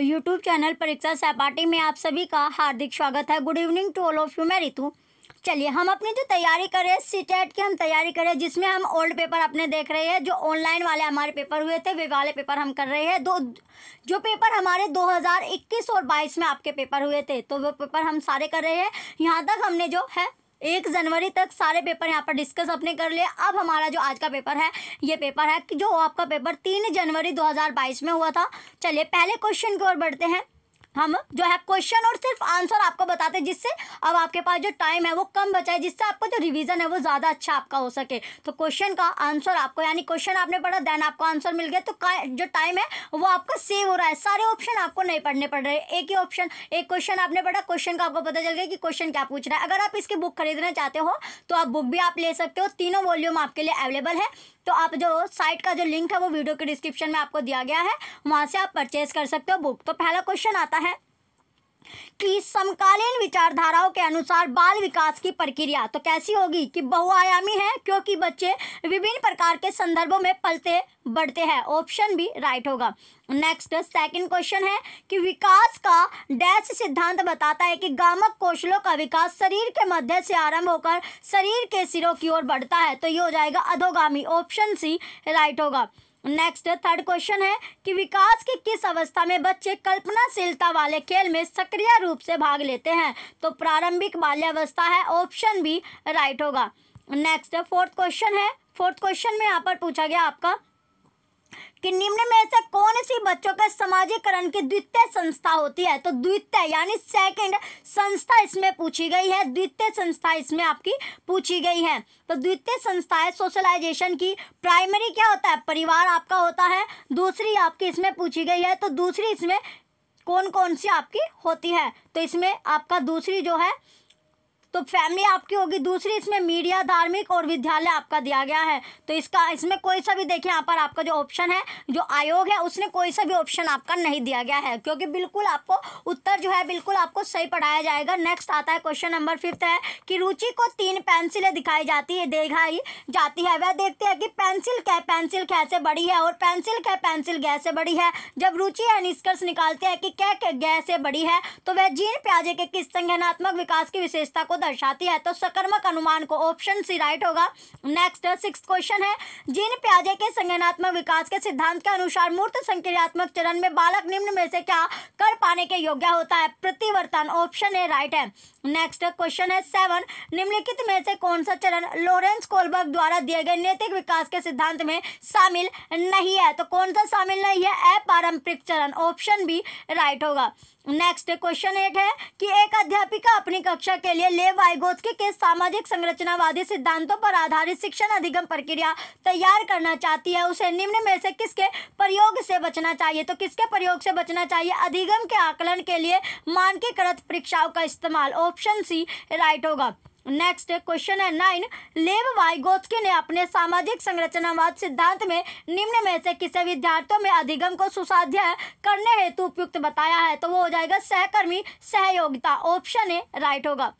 YouTube channel परीक्षा सहपाठी में आप सभी का हार्दिक स्वागत है good evening to all of you मैं रितु चलिए हम अपनी जो तैयारी करें सी टेट की हम तैयारी करें जिसमें हम ओल्ड पेपर अपने देख रहे हैं जो ऑनलाइन वाले हमारे पेपर हुए थे वे वाले पेपर हम कर रहे हैं दो जो पेपर हमारे 2021 और 22 में आपके पेपर हुए थे तो वो पेपर हम सारे कर रहे हैं यहाँ तक हमने जो है एक जनवरी तक सारे पेपर यहाँ पर डिस्कस अपने कर लिए अब हमारा जो आज का पेपर है ये पेपर है कि जो आपका पेपर तीन जनवरी 2022 में हुआ था चलिए पहले क्वेश्चन की ओर बढ़ते हैं हम जो है क्वेश्चन और सिर्फ आंसर आपको बताते हैं जिससे अब आपके पास जो टाइम है वो कम बचा है जिससे आपका जो रिवीजन है वो ज़्यादा अच्छा आपका हो सके तो क्वेश्चन का आंसर आपको यानी क्वेश्चन आपने पढ़ा देन आपको आंसर मिल गया तो जो टाइम है वो आपका सेव हो रहा है सारे ऑप्शन आपको नहीं पढ़ने पड़ रहे एक ही ऑप्शन एक क्वेश्चन आपने पढ़ा क्वेश्चन का आपको पता चल गया कि क्वेश्चन क्या पूछ रहा है अगर आप इसकी बुक खरीदना चाहते हो तो आप बुक भी आप ले सकते हो तीनों वॉल्यूम आपके लिए अवेलेबल है तो आप जो साइट का जो लिंक है वो वीडियो के डिस्क्रिप्शन में आपको दिया गया है वहाँ से आप परचेज कर सकते हो बुक तो पहला क्वेश्चन आता है कि समकालीन विचारधाराओं के अनुसार बाल विकास की प्रक्रिया तो कैसी होगी कि बहुआयामी है क्योंकि बच्चे विभिन्न प्रकार के संदर्भों में पलते बढ़ते हैं ऑप्शन भी राइट होगा नेक्स्ट सेकंड क्वेश्चन है कि विकास का डैश सिद्धांत बताता है कि गामक कौशलों का विकास शरीर के मध्य से आरंभ होकर शरीर के सिरों की ओर बढ़ता है तो ये हो जाएगा अधोगामी ऑप्शन सी राइट होगा नेक्स्ट थर्ड क्वेश्चन है कि विकास की किस अवस्था में बच्चे कल्पनाशीलता वाले खेल में सक्रिय रूप से भाग लेते हैं तो प्रारंभिक बाल्यावस्था है ऑप्शन भी राइट होगा नेक्स्ट फोर्थ क्वेश्चन है फोर्थ क्वेश्चन में यहाँ पर पूछा गया आपका कि निम्न में से कौन सी बच्चों के समाजीकरण की द्वितीय संस्था होती है तो द्वितीय यानी सेकंड संस्था इसमें पूछी गई है द्वितीय संस्था इसमें आपकी पूछी गई है तो द्वितीय संस्था है सोशलाइजेशन की प्राइमरी क्या होता है परिवार आपका होता है दूसरी आपकी इसमें पूछी गई है तो दूसरी इसमें कौन कौन सी आपकी होती है तो इसमें आपका दूसरी जो है तो फैमिली आपकी होगी दूसरी इसमें मीडिया धार्मिक और विद्यालय आपका दिया गया है तो इसका इसमें कोई सा भी देखिए यहाँ पर आपका जो ऑप्शन है जो आयोग है उसने कोई सा भी ऑप्शन आपका नहीं दिया गया है क्योंकि बिल्कुल आपको उत्तर जो है बिल्कुल आपको सही पढ़ाया जाएगा नेक्स्ट आता है क्वेश्चन नंबर फिफ्थ है कि रुचि को तीन पेंसिलें दिखाई जाती है दिखाई जाती है वह देखते हैं कि पेंसिल क्या पेंसिल कैसे बड़ी है और पेंसिल क्या पेंसिल गैसे बड़ी है जब रुचि है निष्कर्ष निकालते हैं कि क्या गैसे बड़ी है तो वह जीन प्याजे के किस संज्ञानात्मक विकास की विशेषता को दर्शाती है तो सकर्मक अनुमान को ऑप्शन सी राइट होगा नेक्स्ट सिक्स क्वेश्चन है जिन प्याजे के संज्ञानात्मक विकास के सिद्धांत के अनुसार मूर्त संक्रियात्मक चरण में बालक निम्न में से क्या कर पाने के योग्य होता है प्रतिवर्तन ऑप्शन ए राइट है नेक्स्ट क्वेश्चन है सेवन निम्नलिखित में से कौन सा चरण लॉरेंस कोलबर्ग द्वारा दिए गए नैतिक विकास के सिद्धांत में शामिल नहीं है तो कौन सा शामिल नहीं है अपारंपरिक चरण ऑप्शन बी राइट होगा नेक्स्ट क्वेश्चन एट है कि एक अध्यापिका अपनी कक्षा के लिए ले वाइगोत्स्की के सामाजिक संरचनावादी सिद्धांतों पर आधारित शिक्षण अधिगम प्रक्रिया तैयार करना चाहती है उसे निम्न में से किसके प्रयोग से बचना चाहिए तो किसके प्रयोग से बचना चाहिए अधिगम के आकलन के लिए मानकीकृत परीक्षाओं का इस्तेमाल ऑप्शन सी राइट होगा नेक्स्ट क्वेश्चन है नाइन लेव वाइगोत्स्की ने अपने सामाजिक संरचनावाद सिद्धांत में निम्न में से किसे विद्यार्थियों में अधिगम को सुसाध्य करने हेतु उपयुक्त बताया है तो वो हो जाएगा सहकर्मी सहयोगिता ऑप्शन ए राइट होगा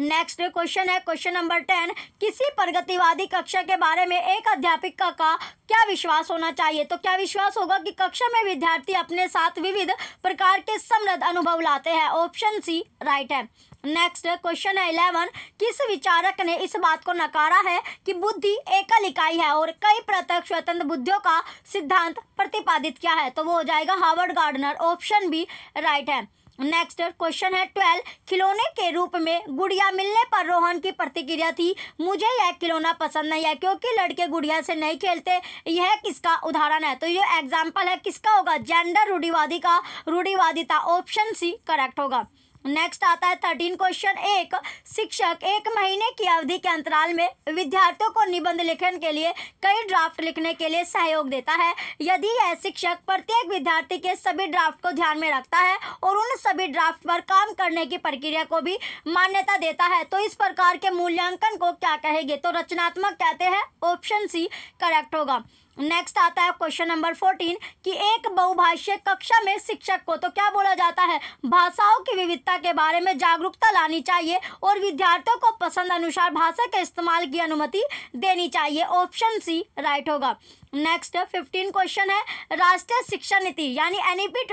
नेक्स्ट क्वेश्चन है क्वेश्चन नंबर टेन किसी प्रगतिवादी कक्षा के बारे में एक अध्यापिका का क्या विश्वास होना चाहिए तो क्या विश्वास होगा कि कक्षा में विद्यार्थी अपने साथ विविध प्रकार के समृद्ध अनुभव लाते हैं ऑप्शन सी राइट है नेक्स्ट क्वेश्चन है इलेवन किस विचारक ने इस बात को नकारा है कि बुद्धि एकल इकाई है और कई प्रत्यक्ष स्वतंत्र बुद्धियों का सिद्धांत प्रतिपादित किया है तो वो हो जाएगा Howard Gardner option B right है नेक्स्ट क्वेश्चन है ट्वेल्व खिलौने के रूप में गुड़िया मिलने पर रोहन की प्रतिक्रिया थी मुझे यह खिलौना पसंद नहीं है क्योंकि लड़के गुड़िया से नहीं खेलते यह किसका उदाहरण है तो ये एग्जाम्पल है किसका होगा जेंडर रूढ़िवादी का रूढ़िवादिता ऑप्शन सी करेक्ट होगा नेक्स्ट आता है थर्टीन क्वेश्चन एक शिक्षक एक महीने की अवधि के अंतराल में विद्यार्थियों को निबंध लेखन के लिए कई ड्राफ्ट लिखने के लिए सहयोग देता है यदि यह शिक्षक प्रत्येक विद्यार्थी के सभी ड्राफ्ट को ध्यान में रखता है और उन सभी ड्राफ्ट पर काम करने की प्रक्रिया को भी मान्यता देता है तो इस प्रकार के मूल्यांकन को क्या कहेंगे तो रचनात्मक कहते हैं ऑप्शन सी करेक्ट होगा नेक्स्ट आता है क्वेश्चन नंबर फोर्टीन कि एक बहुभाषीय कक्षा में शिक्षक को तो क्या बोला जाता है भाषाओं की विविधता के बारे में जागरूकता लानी चाहिए और विद्यार्थियों को पसंद अनुसार भाषा के इस्तेमाल की अनुमति देनी चाहिए ऑप्शन सी राइट होगा नेक्स्ट फिफ्टीन क्वेश्चन है राष्ट्रीय शिक्षा नीति यानी एन ई पी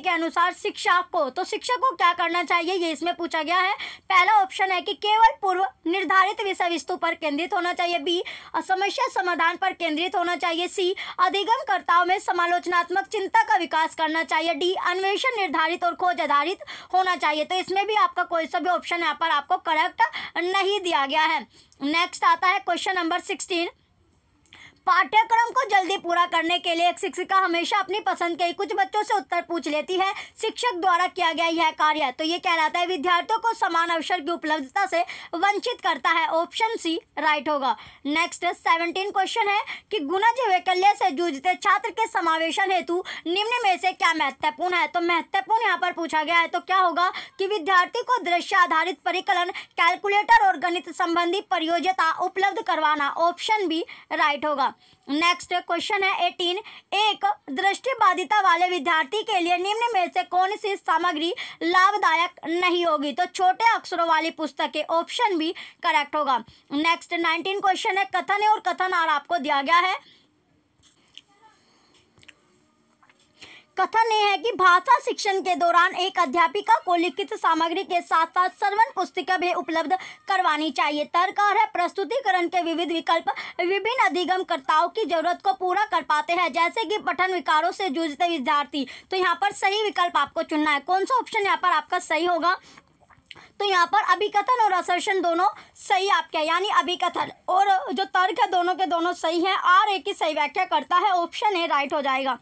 के अनुसार शिक्षा को तो शिक्षा को क्या करना चाहिए ये इसमें पूछा गया है पहला ऑप्शन है कि केवल पूर्व निर्धारित विषय वस्तु पर केंद्रित होना चाहिए बी समस्या समाधान पर केंद्रित होना चाहिए सी अधिगमकर्ताओं में समालोचनात्मक चिंता का विकास करना चाहिए डी अन्वेषण निर्धारित और खोज आधारित होना चाहिए तो इसमें भी आपका कोई सा भी ऑप्शन यहाँ पर आपको करेक्ट नहीं दिया गया है नेक्स्ट आता है क्वेश्चन नंबर सिक्सटीन पाठ्यक्रम को जल्दी पूरा करने के लिए एक शिक्षिका हमेशा अपनी पसंद के कुछ बच्चों से उत्तर पूछ लेती है शिक्षक द्वारा किया गया यह कार्य तो ये कहलाता है विद्यार्थियों को समान अवसर की उपलब्धता से वंचित करता है ऑप्शन सी राइट होगा नेक्स्ट सेवनटीन क्वेश्चन है कि गुणज वैकल्य से जूझते छात्र के समावेशन हेतु निम्न में से क्या महत्वपूर्ण है तो महत्वपूर्ण यहाँ पर पूछा गया है तो क्या होगा कि विद्यार्थी को दृश्य आधारित परिकलन कैलकुलेटर और गणित संबंधी परियोजता उपलब्ध करवाना ऑप्शन बी राइट होगा नेक्स्ट क्वेश्चन है एटीन एक दृष्टिबाधिता वाले विद्यार्थी के लिए निम्न में से कौन सी सामग्री लाभदायक नहीं होगी तो छोटे अक्षरों वाली पुस्तकें ऑप्शन भी करेक्ट होगा नेक्स्ट नाइनटीन क्वेश्चन है कथन है और कथन आर आपको दिया गया है कथन यह है कि भाषा शिक्षण के दौरान एक अध्यापिका को लिखित सामग्री के साथ साथ सर्वन पुस्तिका भी उपलब्ध करवानी चाहिए तर्क और है प्रस्तुतिकरण के विविध विकल्प विभिन्न अधिगमकर्ताओं की जरूरत को पूरा कर पाते हैं जैसे कि पठन विकारों से जूझते विद्यार्थी तो यहाँ पर सही विकल्प आपको चुनना है कौन सा ऑप्शन यहाँ पर आपका सही होगा तो यहाँ पर अभिकथन और असर्शन दोनों सही आपके यानी अभिकथन और जो तर्क है दोनों के दोनों सही है आर ए की सही व्याख्या करता है ऑप्शन ए राइट हो जाएगा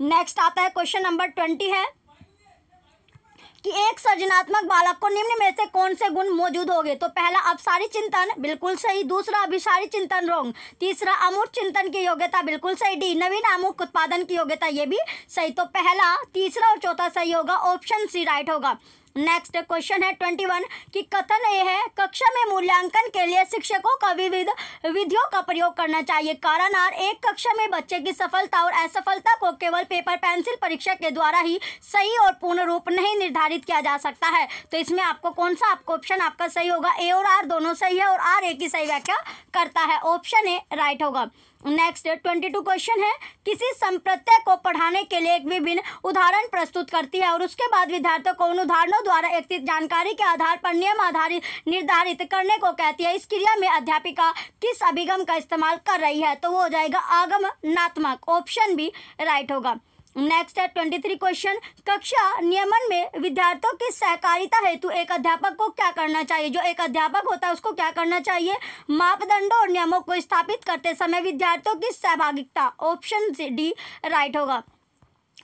नेक्स्ट आता है क्वेश्चन नंबर ट्वेंटी है कि एक सृजनात्मक बालक को निम्न में से कौन से गुण मौजूद होंगे तो पहला अपसारी चिंतन बिल्कुल सही दूसरा अभिसारी चिंतन रोंग तीसरा अमूर्त चिंतन की योग्यता बिल्कुल सही डी नवीन अमूर्त उत्पादन की योग्यता ये भी सही तो पहला तीसरा और चौथा सही होगा ऑप्शन सी राइट होगा नेक्स्ट क्वेश्चन है ट्वेंटी वन की कथन ये है कक्षा में मूल्यांकन के लिए शिक्षकों का विविध विधियों का प्रयोग करना चाहिए कारण आर एक कक्षा में बच्चे की सफलता और असफलता को केवल पेपर पेंसिल परीक्षा के द्वारा ही सही और पूर्ण रूप नहीं निर्धारित किया जा सकता है तो इसमें आपको कौन सा आपको ऑप्शन आपका सही होगा ए और आर दोनों सही है और आर एक ही सही व्याख्या करता है ऑप्शन ए राइट होगा नेक्स्ट ट्वेंटी टू क्वेश्चन है किसी संप्रत्यय को पढ़ाने के लिए एक विभिन्न उदाहरण प्रस्तुत करती है और उसके बाद विद्यार्थियों को उन उदाहरणों द्वारा एक जानकारी के आधार पर नियम आधारित निर्धारित करने को कहती है इस क्रिया में अध्यापिका किस अभिगम का इस्तेमाल कर रही है तो वो हो जाएगा आगमनात्मक ऑप्शन भी राइट होगा नेक्स्ट है ट्वेंटी थ्री क्वेश्चन कक्षा नियमन में विद्यार्थियों की सहकारिता हेतु एक अध्यापक को क्या करना चाहिए जो एक अध्यापक होता है उसको क्या करना चाहिए मापदंडों और नियमों को स्थापित करते समय विद्यार्थियों की सहभागिता ऑप्शन डी राइट होगा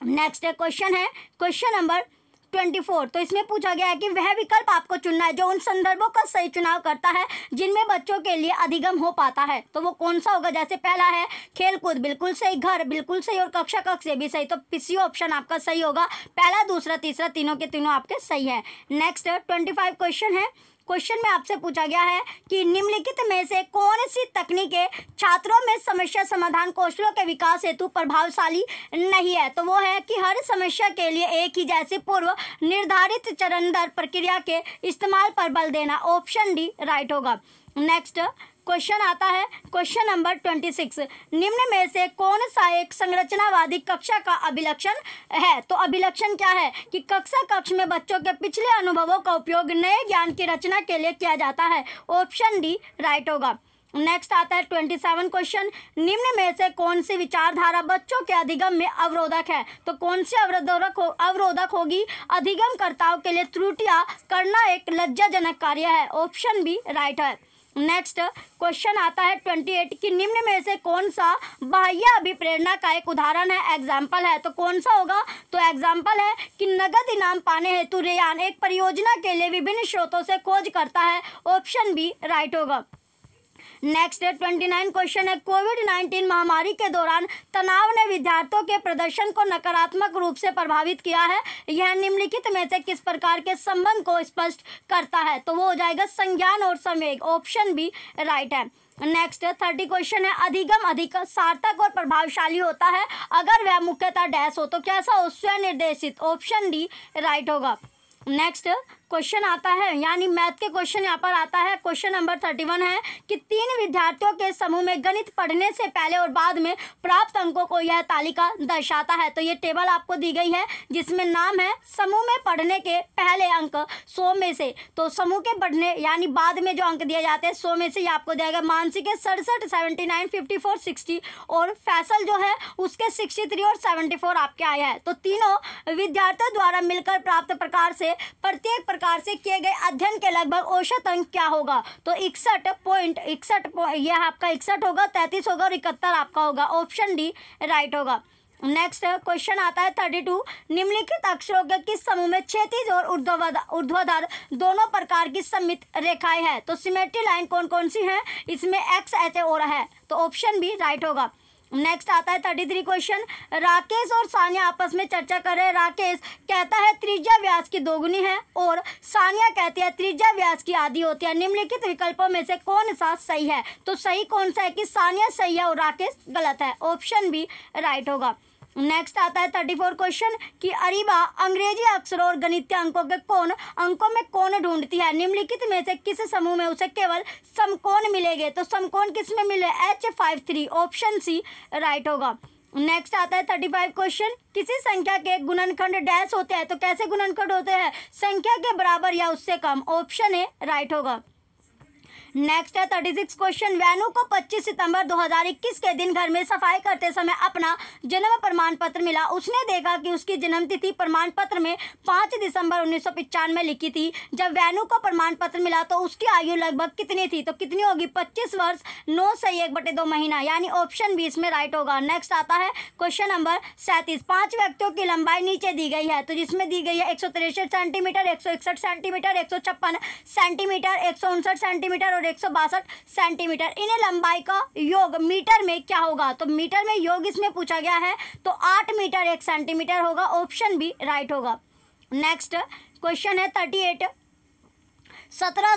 नेक्स्ट क्वेश्चन है क्वेश्चन नंबर ट्वेंटी फोर तो इसमें पूछा गया है कि वह विकल्प आपको चुनना है जो उन संदर्भों का सही चुनाव करता है जिनमें बच्चों के लिए अधिगम हो पाता है तो वो कौन सा होगा जैसे पहला है खेल कूद बिल्कुल सही घर बिल्कुल सही और कक्षा कक्ष भी सही तो पीसी ऑप्शन आपका सही होगा पहला दूसरा तीसरा तीनों के तीनों आपके सही है नेक्स्ट ट्वेंटी फाइव क्वेश्चन है क्वेश्चन में आपसे पूछा गया है कि निम्नलिखित में से कौन सी तकनीक छात्रों में समस्या समाधान कौशलों के विकास हेतु प्रभावशाली नहीं है तो वो है कि हर समस्या के लिए एक ही जैसे पूर्व निर्धारित चरण दर प्रक्रिया के इस्तेमाल पर बल देना ऑप्शन डी राइट होगा नेक्स्ट क्वेश्चन आता है क्वेश्चन नंबर ट्वेंटी सिक्स निम्न में से कौन सा एक संरचनावादी कक्षा का अभिलक्षण है तो अभिलक्षण क्या है कि कक्षा कक्ष में बच्चों के पिछले अनुभवों का उपयोग नए ज्ञान की रचना के लिए किया जाता है ऑप्शन डी राइट होगा नेक्स्ट आता है ट्वेंटी सेवन क्वेश्चन निम्न में से कौन सी विचारधारा बच्चों के अधिगम में अवरोधक है तो कौन सी अवरोधक हो अवरोधक होगी अधिगमकर्ताओं के लिए त्रुटियां करना एक लज्जाजनक कार्य है ऑप्शन बी राइट है नेक्स्ट क्वेश्चन आता है ट्वेंटी एट की निम्न में से कौन सा बाह्य अभिप्रेरणा का एक उदाहरण है एग्जाम्पल है तो कौन सा होगा तो एग्जाम्पल है कि नगद इनाम पाने हेतु रेयान एक परियोजना के लिए विभिन्न स्रोतों से खोज करता है ऑप्शन बी राइट होगा नेक्स्ट ट्वेंटी नाइन क्वेश्चन है कोविड नाइन्टीन महामारी के दौरान तनाव ने विद्यार्थियों के प्रदर्शन को नकारात्मक रूप से प्रभावित किया है यह निम्नलिखित में से किस प्रकार के संबंध को स्पष्ट करता है तो वो हो जाएगा संज्ञान और संवेग ऑप्शन भी राइट है नेक्स्ट थर्टी क्वेश्चन है अधिगम अधिक सार्थक और प्रभावशाली होता है अगर वह मुख्यतः डैश हो तो कैसा हो स्वयं निर्देशित ऑप्शन डी राइट होगा नेक्स्ट क्वेश्चन आता है यानी मैथ के क्वेश्चन यहाँ पर आता है क्वेश्चन नंबर थर्टी वन है कि तीन विद्यार्थियों के समूह में गणित पढ़ने से पहले और बाद में प्राप्त अंकों को यह तालिका दर्शाता है तो ये टेबल आपको दी गई है जिसमें नाम है समूह में पढ़ने के पहले अंक सौ में से तो समूह के पढ़ने यानी बाद में जो अंक दिए जाते हैं सौ में से ये आपको गया मानसिक है सड़सठ seventy nine fifty four sixty और फैसल जो है उसके सिक्सटी थ्री और सेवेंटी फोर आपके आया है तो तीनों विद्यार्थियों द्वारा मिलकर प्राप्त प्रकार से प्रत्येक प्रकार प्रकार से किए गए अध्ययन के लगभग औसत अंक क्या होगा तो इकसठ पॉइंट इकसठ यह आपका इकसठ होगा तैंतीस होगा और इकहत्तर आपका होगा ऑप्शन डी राइट होगा नेक्स्ट क्वेश्चन आता है थर्टी टू निम्नलिखित अक्षरों के किस समूह में क्षैतिज और ऊर्ध्वाधर दोनों प्रकार की समित रेखाएं हैं तो सिमेट्री लाइन कौन कौन सी हैं इसमें एक्स ऐसे और है तो ऑप्शन भी राइट होगा नेक्स्ट आता है थर्टी थ्री क्वेश्चन राकेश और सानिया आपस में चर्चा कर रहे हैं राकेश कहता है त्रिज्या व्यास की दोगुनी है और सानिया कहती है त्रिज्या व्यास की आधी होती है निम्नलिखित विकल्पों में से कौन सा सही है तो सही कौन सा है कि सानिया सही है और राकेश गलत है ऑप्शन भी राइट होगा नेक्स्ट आता है थर्टी फोर क्वेश्चन कि अरिबा अंग्रेजी अक्षरों और गणित अंकों के कौन अंकों में कौन ढूंढती है निम्नलिखित में से किस समूह में उसे केवल समकोण मिलेंगे तो समकोण किस में मिले H five three option C right होगा नेक्स्ट आता है थर्टी फाइव क्वेश्चन किसी संख्या के गुणनखंड डैश होते हैं तो कैसे गुणनखंड होते हैं संख्या के बराबर या उससे कम ऑप्शन ए राइट होगा नेक्स्ट है थर्टी सिक्स क्वेश्चन वेनु को 25 सितंबर 2021 के दिन घर में सफाई करते समय अपना जन्म प्रमाण पत्र मिला उसने देखा कि उसकी जन्म तिथि प्रमाण पत्र में 5 दिसंबर उन्नीस में लिखी थी जब वेनु को प्रमाण पत्र मिला तो उसकी आयु लगभग कितनी थी तो कितनी होगी पच्चीस वर्ष नौ से एक बटे दो महीना यानी ऑप्शन बी इसमें राइट होगा नेक्स्ट आता है क्वेश्चन नंबर सैंतीस पांच व्यक्तियों की लंबाई नीचे दी गई है तो जिसमें दी गई है एक सेंटीमीटर एक सेंटीमीटर एक सेंटीमीटर एक सेंटीमीटर एक सेंटीमीटर और करोड़ एक सेंटीमीटर इन्हें लंबाई का योग मीटर में क्या होगा तो मीटर में योग इसमें पूछा गया है तो आठ मीटर एक सेंटीमीटर होगा ऑप्शन भी राइट होगा नेक्स्ट क्वेश्चन है थर्टी एट सत्रह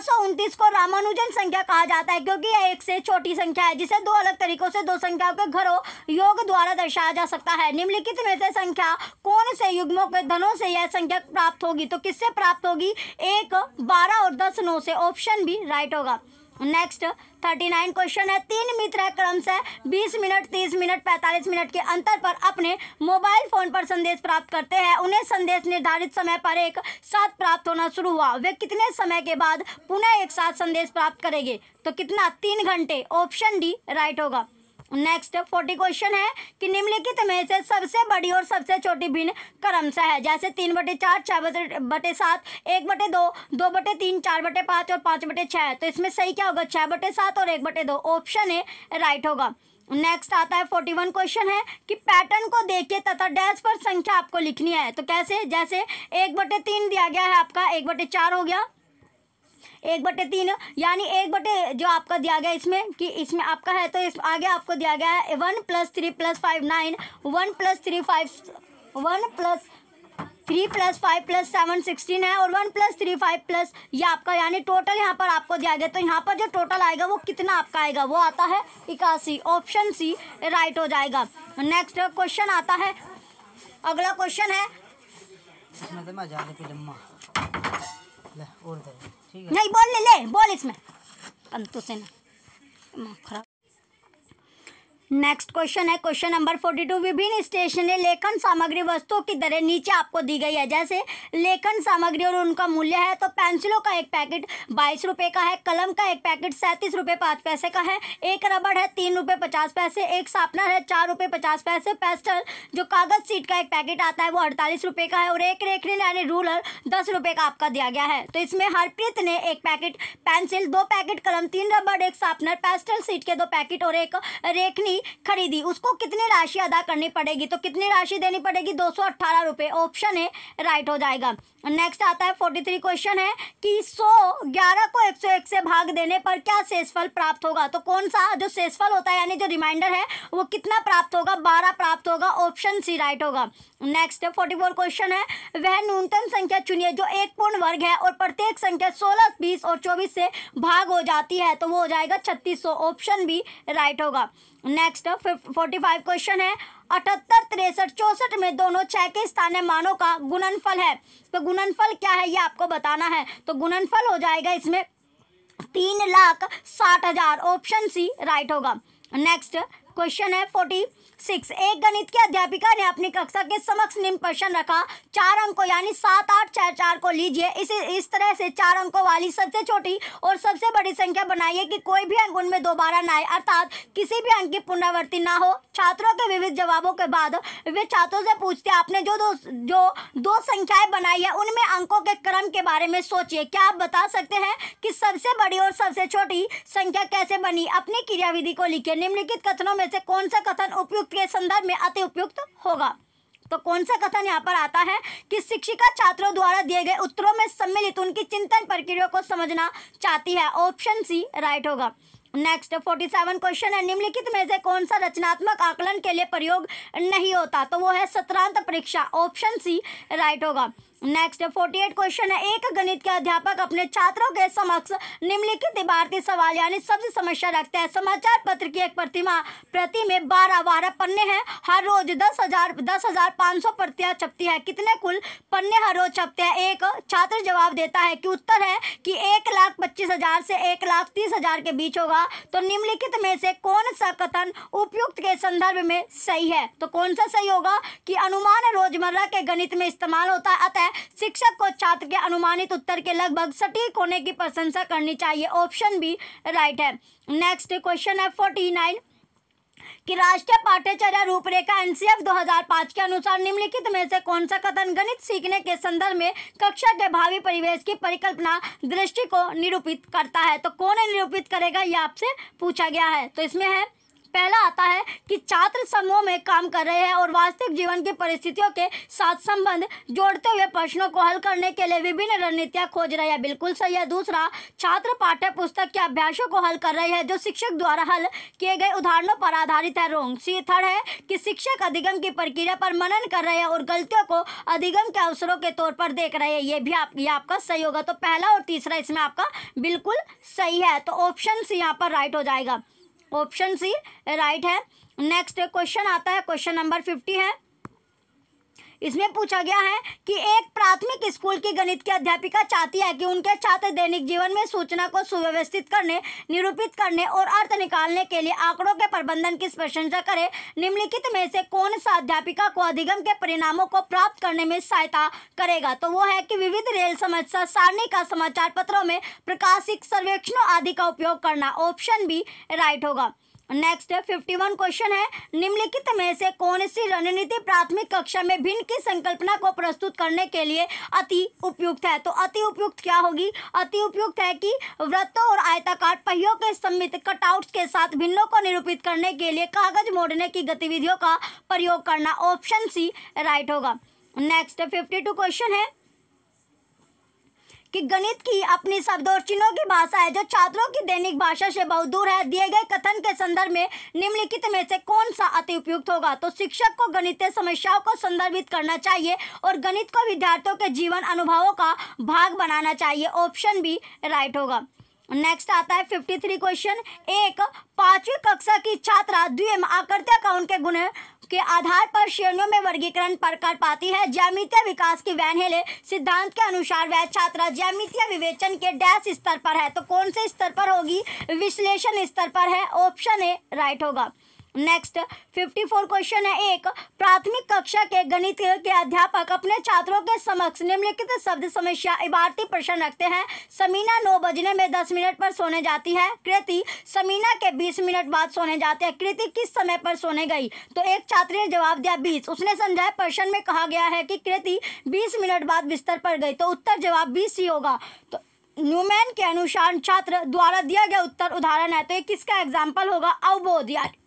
को रामानुजन संख्या कहा जाता है क्योंकि यह एक से छोटी संख्या है जिसे दो अलग तरीकों से दो संख्याओं के घरों योग द्वारा दर्शाया जा सकता है निम्नलिखित में से संख्या कौन से युग्मों के धनों से यह संख्या प्राप्त होगी तो किससे प्राप्त होगी एक बारह और दस नौ से ऑप्शन भी राइट होगा नेक्स्ट थर्टी नाइन क्वेश्चन है तीन मित्र क्रम से बीस मिनट तीस मिनट पैंतालीस मिनट के अंतर पर अपने मोबाइल फोन पर संदेश प्राप्त करते हैं उन्हें संदेश निर्धारित समय पर एक साथ प्राप्त होना शुरू हुआ वे कितने समय के बाद पुनः एक साथ संदेश प्राप्त करेंगे तो कितना तीन घंटे ऑप्शन डी राइट होगा नेक्स्ट फोर्टी क्वेश्चन है कि निम्नलिखित में से सबसे बड़ी और सबसे छोटी भिन्न क्रमशः है जैसे तीन बटे चार छः बटे बटे सात एक बटे दो दो बटे तीन चार बटे पाँच और पाँच बटे छः तो इसमें सही क्या होगा छः बटे सात और एक बटे दो ऑप्शन ए राइट होगा नेक्स्ट आता है फोर्टी वन क्वेश्चन है कि पैटर्न को देखिए तथा डैश पर संख्या आपको लिखनी है तो कैसे जैसे एक बटे तीन दिया गया है आपका एक बटे चार हो गया एक बटे तीन यानी एक बटे जो आपका दिया गया इसमें कि इसमें आपका है तो इस आगे आपको दिया गया है one plus three plus five nine one plus three five one plus three plus five plus seven sixteen है और one plus three five plus ये आपका यानी टोटल यहाँ पर आपको दिया गया तो यहाँ पर जो टोटल आएगा वो कितना आपका आएगा वो आता है इक्यासी ऑप्शन सी राइट हो जाएगा नेक्स्ट क्वेश्चन आता है अगला क्वेश्चन है नहीं बॉल ले ले बॉल इसमें अंतु से ना खराब नेक्स्ट क्वेश्चन है क्वेश्चन नंबर फोर्टी टू विभिन्न स्टेशनरी लेखन सामग्री वस्तुओं की दरें नीचे आपको दी गई है जैसे लेखन सामग्री और उनका मूल्य है तो पेंसिलों का एक पैकेट बाईस रुपये का है कलम का एक पैकेट सैंतीस रुपये पाँच पैसे का है एक रबड़ है तीन रुपये पचास पैसे एक सापनर है चार रुपये पचास पैसे पेस्टल जो कागज़ सीट का एक पैकेट आता है वो अड़तालीस रुपये का है और एक रेखनी यानी रूलर दस रुपये का आपका दिया गया है तो इसमें हरप्रीत ने एक पैकेट पेंसिल दो पैकेट कलम तीन रबड़ एक सापनर पेस्टल सीट के दो पैकेट और एक रेखनी खरीदी उसको कितनी राशि अदा करनी पड़ेगी तो कितनी राशि देनी पड़ेगी दो सौ ऑप्शन ए राइट हो जाएगा नेक्स्ट आता है फोर्टी थ्री क्वेश्चन है कि सौ ग्यारह को एक सौ एक से भाग देने पर क्या शेषफल प्राप्त होगा तो कौन सा जो शेषफल होता है यानी जो रिमाइंडर है वो कितना प्राप्त होगा बारह प्राप्त होगा ऑप्शन सी राइट होगा नेक्स्ट फोर्टी फोर क्वेश्चन है वह न्यूनतम संख्या चुनिए जो एक पूर्ण वर्ग है और प्रत्येक संख्या सोलह बीस और चौबीस से भाग हो जाती है तो वो हो जाएगा छत्तीस ऑप्शन बी राइट होगा नेक्स्ट फोर्टी फाइव क्वेश्चन है अठहत्तर तिरसठ चौसठ में दोनों छह के स्थानीय मानों का गुणनफल है तो गुणनफल क्या है ये आपको बताना है तो गुणनफल हो जाएगा इसमें तीन लाख साठ हजार ऑप्शन सी राइट होगा नेक्स्ट क्वेश्चन है फोर्टी सिक्स एक गणित की अध्यापिका ने अपनी कक्षा के समक्ष निम्न प्रश्न रखा चार अंकों यानी सात आठ चार चार को लीजिए इसे इस तरह से चार अंकों वाली सबसे छोटी और सबसे बड़ी संख्या बनाइए कि कोई भी अंक उनमें दोबारा ना आए अर्थात किसी भी अंक की पुनरावृत्ति ना हो छात्रों के विविध जवाबों के बाद वे छात्रों से पूछते आपने जो दो जो दो संख्याएं बनाई है उनमें अंकों के क्रम के बारे में सोचिए क्या आप बता सकते हैं कि सबसे बड़ी और सबसे छोटी संख्या कैसे बनी अपनी क्रियाविधि को लिखिए निम्नलिखित कथनों में में से कौन सा कथन उपयुक्त के संदर्भ में अति उपयुक्त होगा तो कौन सा कथन यहाँ पर आता है कि शिक्षिका छात्रों द्वारा दिए गए उत्तरों में सम्मिलित उनकी चिंतन प्रक्रिया को समझना चाहती है ऑप्शन सी राइट होगा नेक्स्ट फोर्टी सेवन क्वेश्चन है निम्नलिखित में से कौन सा रचनात्मक आकलन के लिए प्रयोग नहीं होता तो वो है सत्रांत परीक्षा ऑप्शन सी राइट होगा नेक्स्ट फोर्टी एट क्वेश्चन है एक गणित के अध्यापक अपने छात्रों के समक्ष निम्नलिखित इबारती सवाल यानी सबसे समस्या रखते हैं समाचार पत्र की एक प्रतिमा प्रति में बारह बारह पन्ने हैं हर रोज दस हजार दस हजार पाँच सौ प्रतियाँ छपती है कितने कुल पन्ने हर रोज छपते हैं एक छात्र जवाब देता है कि उत्तर है कि एक लाख पच्चीस हजार से एक लाख तीस हजार के बीच होगा तो निम्नलिखित में से कौन सा कथन उपयुक्त के संदर्भ में सही है तो कौन सा सही होगा कि अनुमान रोजमर्रा के गणित में इस्तेमाल होता है अतः शिक्षक को छात्र के अनुमानित उत्तर के लगभग सटीक होने की प्रशंसा करनी चाहिए ऑप्शन बी राइट है नेक्स्ट क्वेश्चन है फोर्टी नाइन कि राष्ट्रीय पाठ्यचर्या रूपरेखा एनसीएफ 2005 के अनुसार निम्नलिखित में से कौन सा कथन गणित सीखने के संदर्भ में कक्षा के भावी परिवेश की परिकल्पना दृष्टि को निरूपित करता है तो कौन निरूपित करेगा यह आपसे पूछा गया है तो इसमें है पहला आता है कि छात्र समूह में काम कर रहे हैं और वास्तविक जीवन की परिस्थितियों के साथ संबंध जोड़ते हुए प्रश्नों को हल करने के लिए विभिन्न रणनीतियाँ खोज रहे हैं बिल्कुल सही है दूसरा छात्र पाठ्य पुस्तक के अभ्यासों को हल कर रहे हैं जो शिक्षक द्वारा हल किए गए उदाहरणों पर आधारित है रोंग सी थर्ड है कि शिक्षक अधिगम की प्रक्रिया पर मनन कर रहे हैं और गलतियों को अधिगम के अवसरों के तौर पर देख रहे हैं ये भी आप ये आपका सही होगा तो पहला और तीसरा इसमें आपका बिल्कुल सही है तो ऑप्शन सी यहाँ पर राइट हो जाएगा ऑप्शन सी राइट है नेक्स्ट क्वेश्चन आता है क्वेश्चन नंबर फिफ्टी है इसमें पूछा गया है कि एक प्राथमिक स्कूल की गणित की अध्यापिका चाहती है कि उनके छात्र दैनिक जीवन में सूचना को सुव्यवस्थित करने निरूपित करने और अर्थ निकालने के लिए आंकड़ों के प्रबंधन की प्रशंसा करें निम्नलिखित में से कौन सा अध्यापिका को अधिगम के परिणामों को प्राप्त करने में सहायता करेगा तो वो है कि विविध रेल समस्या सारणी का समाचार पत्रों में प्रकाशित सर्वेक्षणों आदि का उपयोग करना ऑप्शन बी राइट होगा नेक्स्ट फिफ्टी वन क्वेश्चन है निम्नलिखित में से कौन सी रणनीति प्राथमिक कक्षा में भिन्न की संकल्पना को प्रस्तुत करने के लिए अति उपयुक्त है तो अति उपयुक्त क्या होगी अति उपयुक्त है कि वृत्तों और आयताकार पहियों के सम्मित कटआउट्स के साथ भिन्नों को निरूपित करने के लिए कागज मोड़ने की गतिविधियों का प्रयोग करना ऑप्शन सी राइट होगा नेक्स्ट फिफ्टी टू क्वेश्चन है कि गणित की अपनी शब्द और चिन्हों की भाषा है जो छात्रों की दैनिक भाषा से बहुत दूर है दिए गए कथन के संदर्भ में निम्नलिखित में से कौन सा अति उपयुक्त होगा तो शिक्षक को गणितीय समस्याओं को संदर्भित करना चाहिए और गणित को विद्यार्थियों के जीवन अनुभवों का भाग बनाना चाहिए ऑप्शन भी राइट होगा नेक्स्ट आता है फिफ्टी थ्री क्वेश्चन एक पांचवी कक्षा की छात्रा द्वीम आकृति अकाउंट के गुण के आधार पर श्रेणियों में वर्गीकरण पर कर पाती है ज्यामितीय विकास की वैन हेले सिद्धांत के अनुसार वह छात्रा ज्यामितीय विवेचन के डैश स्तर पर है तो कौन से स्तर पर होगी विश्लेषण स्तर पर है ऑप्शन ए राइट होगा नेक्स्ट 54 क्वेश्चन है एक प्राथमिक कक्षा के गणित के अध्यापक अपने छात्रों के समक्ष निम्नलिखित शब्द समस्या इबारती प्रश्न रखते हैं समीना नौ बजने में दस मिनट पर सोने जाती है कृति समीना के बीस मिनट बाद सोने जाते हैं कृति किस समय पर सोने गई तो एक छात्र ने जवाब दिया बीस उसने समझाया प्रश्न में कहा गया है कि कृति बीस मिनट बाद बिस्तर पर गई तो उत्तर जवाब बीस ही होगा तो न्यूमैन के अनुसार छात्र द्वारा दिया गया उत्तर उदाहरण है तो ये किसका एग्जाम्पल होगा अवबोध यानी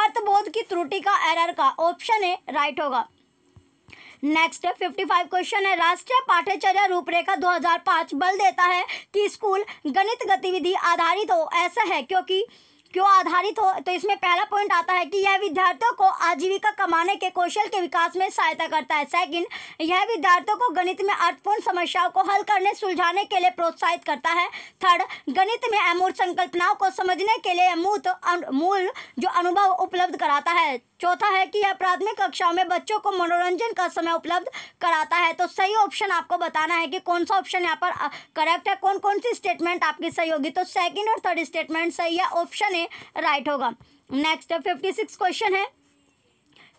अर्थबोध की त्रुटि का एरर का ऑप्शन है राइट होगा नेक्स्ट फिफ्टी फाइव क्वेश्चन है राष्ट्रीय पाठ्यचर्या रूपरेखा 2005 बल देता है कि स्कूल गणित गतिविधि आधारित हो ऐसा है क्योंकि क्यों आधारित हो तो इसमें पहला पॉइंट आता है कि यह विद्यार्थियों को आजीविका कमाने के कौशल के विकास में सहायता करता है सेकंड यह विद्यार्थियों को गणित में अर्थपूर्ण समस्याओं को हल करने सुलझाने के लिए प्रोत्साहित करता है थर्ड गणित में अमूर्त संकल्पनाओं को समझने के लिए मूत मूल जो अनुभव उपलब्ध कराता है चौथा है कि यह प्राथमिक कक्षाओं में बच्चों को मनोरंजन का समय उपलब्ध कराता है तो सही ऑप्शन आपको बताना है कि कौन सा ऑप्शन यहाँ पर करेक्ट है कौन कौन सी स्टेटमेंट आपकी सही होगी तो सेकेंड और थर्ड स्टेटमेंट सही है ऑप्शन ए राइट होगा नेक्स्ट फिफ्टी सिक्स क्वेश्चन है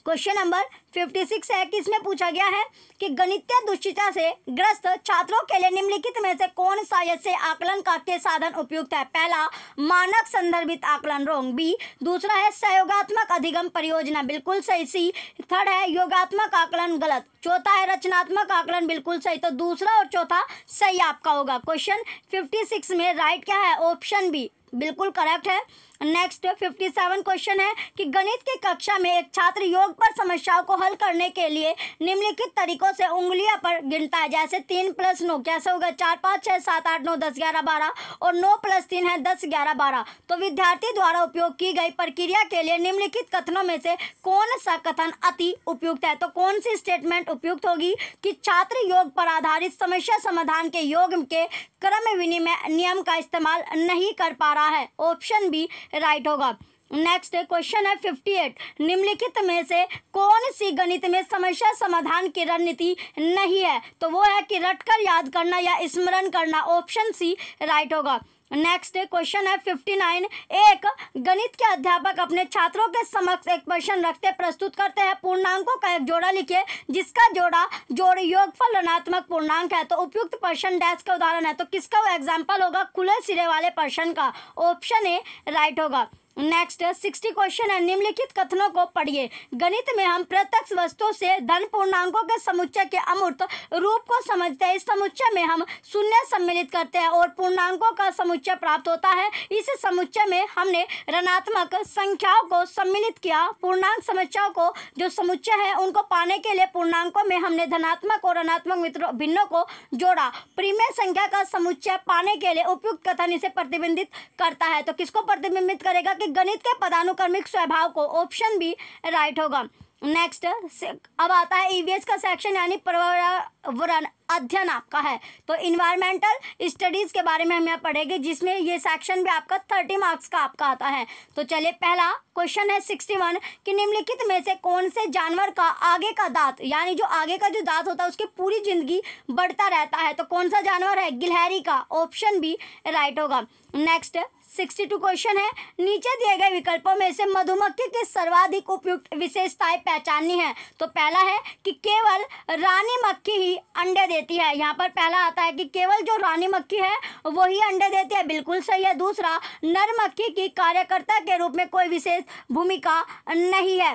क्वेश्चन नंबर 56 है कि इसमें पूछा गया है कि गणितीय दुश्चिता से ग्रस्त छात्रों के लिए निम्नलिखित में से कौन सा से आकलन का के साधन उपयुक्त है पहला मानक संदर्भित आकलन रोंग बी दूसरा है सहयोगात्मक अधिगम परियोजना बिल्कुल सही सी थर्ड है योगात्मक आकलन गलत चौथा है रचनात्मक आकलन बिल्कुल सही तो दूसरा और चौथा सही आपका होगा क्वेश्चन फिफ्टी में राइट क्या है ऑप्शन बी बिल्कुल करेक्ट है नेक्स्ट फिफ्टी सेवन क्वेश्चन है कि गणित की कक्षा में एक छात्र योग पर समस्याओं को हल करने के लिए निम्नलिखित तरीकों से उंगलियां पर गिनता है जैसे तीन प्लस नौ कैसे होगा चार पाँच छः सात आठ नौ दस ग्यारह बारह और नौ प्लस तीन है दस ग्यारह बारह तो विद्यार्थी द्वारा उपयोग की गई प्रक्रिया के लिए निम्नलिखित कथनों में से कौन सा कथन अति उपयुक्त है तो कौन सी स्टेटमेंट उपयुक्त होगी कि छात्र योग पर आधारित समस्या समाधान के योग के क्रम विनिमय नियम का इस्तेमाल नहीं कर पा रहा है ऑप्शन बी राइट होगा नेक्स्ट क्वेश्चन है 58 निम्नलिखित में से कौन सी गणित में समस्या समाधान की रणनीति नहीं है तो वो है कि रटकर याद करना या स्मरण करना ऑप्शन सी राइट होगा नेक्स्ट क्वेश्चन है फिफ्टी नाइन एक गणित के अध्यापक अपने छात्रों के समक्ष एक प्रश्न रखते प्रस्तुत करते हैं पूर्णांकों का एक जोड़ा लिखिए जिसका जोड़ा जोड़ योगफल ऋणात्मक पूर्णांक है तो उपयुक्त प्रश्न डैश का उदाहरण है तो किसका वो एग्जाम्पल होगा खुले सिरे वाले प्रश्न का ऑप्शन ए राइट होगा नेक्स्ट सिक्सटी क्वेश्चन है निम्नलिखित कथनों को पढ़िए गणित में हम प्रत्यक्ष वस्तु से धन पूर्णांकों के समुच्चय के अमूर्त रूप को समझते हैं इस समुच्चय में हम शून्य सम्मिलित करते हैं और पूर्णांकों का समुच्चय प्राप्त होता है इस समुच्चय में हमने ऋणात्मक संख्याओं को सम्मिलित किया पूर्णांक समस्याओं को जो समुच्चय है उनको पाने के लिए पूर्णांकों में हमने धनात्मक और ऋणात्मक भिन्नों को जोड़ा प्रीमेय संख्या का समुच्चय पाने के लिए उपयुक्त कथन इसे प्रतिबिंबित करता है तो किसको प्रतिबिंबित करेगा कि गणित के पदानुक्रमिक स्वभाव को ऑप्शन भी राइट होगा नेक्स्ट अब आता है ईवीएस e का सेक्शन यानी पर्यावरण अध्ययन आपका है तो इन्वायरमेंटल स्टडीज़ के बारे में हम यहाँ पढ़ेंगे जिसमें ये सेक्शन भी आपका थर्टी मार्क्स का आपका आता है तो चलिए पहला क्वेश्चन है सिक्सटी वन कि निम्नलिखित में से कौन से जानवर का आगे का दांत यानी जो आगे का जो दांत होता है उसकी पूरी जिंदगी बढ़ता रहता है तो कौन सा जानवर है गिलहरी का ऑप्शन भी राइट होगा नेक्स्ट सिक्सटी टू क्वेश्चन है नीचे दिए गए विकल्पों में से मधुमक्खी की सर्वाधिक उपयुक्त विशेषताएं पहचाननी है तो पहला है कि केवल रानी मक्खी ही अंडे देती है यहाँ पर पहला आता है कि केवल जो रानी मक्खी है वही अंडे देती है बिल्कुल सही है दूसरा नर मक्खी की कार्यकर्ता के रूप में कोई विशेष भूमिका नहीं है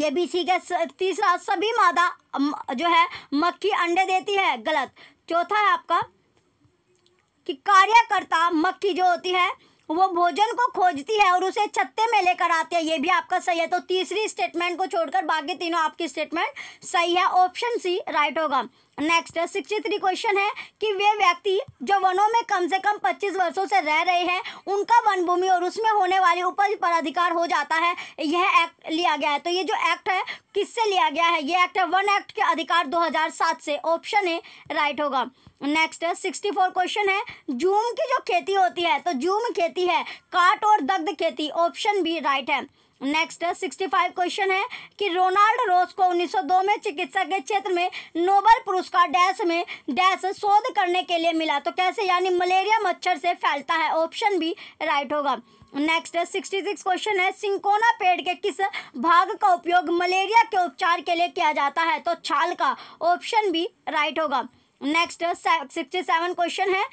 ये भी ठीक है तीसरा सभी मादा जो है मक्खी अंडे देती है गलत चौथा है आपका कि कार्यकर्ता मक्खी जो होती है वो भोजन को खोजती है और उसे छत्ते में लेकर आती है ये भी आपका सही है तो तीसरी स्टेटमेंट को छोड़कर बाकी तीनों आपकी स्टेटमेंट सही है ऑप्शन सी राइट होगा नेक्स्ट सिक्सटी थ्री क्वेश्चन है कि वे व्यक्ति जो वनों में कम से कम पच्चीस वर्षों से रह रहे हैं उनका वन भूमि और उसमें होने वाली उपज पर अधिकार हो जाता है यह एक्ट लिया गया है तो ये जो एक्ट है किससे लिया गया है ये एक्ट है वन एक्ट के अधिकार 2007 से ऑप्शन ए राइट होगा नेक्स्ट सिक्सटी फोर क्वेश्चन है जूम की जो खेती होती है तो जूम खेती है काट और दग्ध खेती ऑप्शन बी राइट है नेक्स्ट सिक्सटी फाइव क्वेश्चन है कि रोनाल्ड रोस को 1902 में चिकित्सा के क्षेत्र में नोबल पुरस्कार डैश में डैश शोध करने के लिए मिला तो कैसे यानी मलेरिया मच्छर से फैलता है ऑप्शन भी राइट होगा नेक्स्ट सिक्सटी सिक्स क्वेश्चन है सिंकोना पेड़ के किस भाग का उपयोग मलेरिया के उपचार के लिए किया जाता है तो छाल का ऑप्शन भी राइट होगा नेक्स्ट सिक्सटी सेवन क्वेश्चन है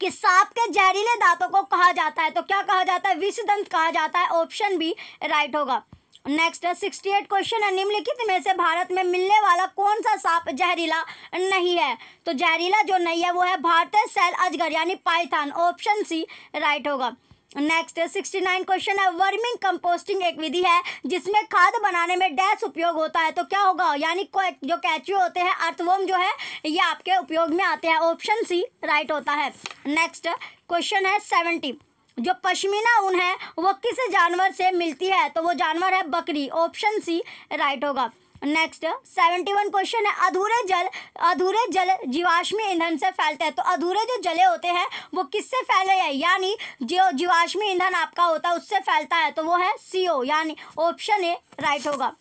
कि सांप के जहरीले दांतों को कहा जाता है तो क्या कहा जाता है विषदंत कहा जाता है ऑप्शन बी राइट होगा नेक्स्ट सिक्सटी एट क्वेश्चन है निम्नलिखित में से भारत में मिलने वाला कौन सा सांप जहरीला नहीं है तो जहरीला जो नहीं है वो है भारतीय सैल अजगर यानी पाइथान ऑप्शन सी राइट होगा नेक्स्ट सिक्सटी नाइन क्वेश्चन है वर्मिंग कंपोस्टिंग एक विधि है जिसमें खाद बनाने में डैश उपयोग होता है तो क्या होगा यानी जो कैचू होते हैं अर्थवोम जो है ये आपके उपयोग में आते हैं ऑप्शन सी राइट होता है नेक्स्ट क्वेश्चन है सेवेंटी जो पश्मीना ऊन है वो किस जानवर से मिलती है तो वो जानवर है बकरी ऑप्शन सी राइट होगा नेक्स्ट सेवेंटी वन क्वेश्चन है अधूरे जल अधूरे जल जीवाश्मी ईंधन से फैलते हैं तो अधूरे जो जले होते हैं वो किससे फैले हैं यानी जो जीवाश्मी ईंधन आपका होता है उससे फैलता है तो वो है सीओ यानी ऑप्शन ए राइट होगा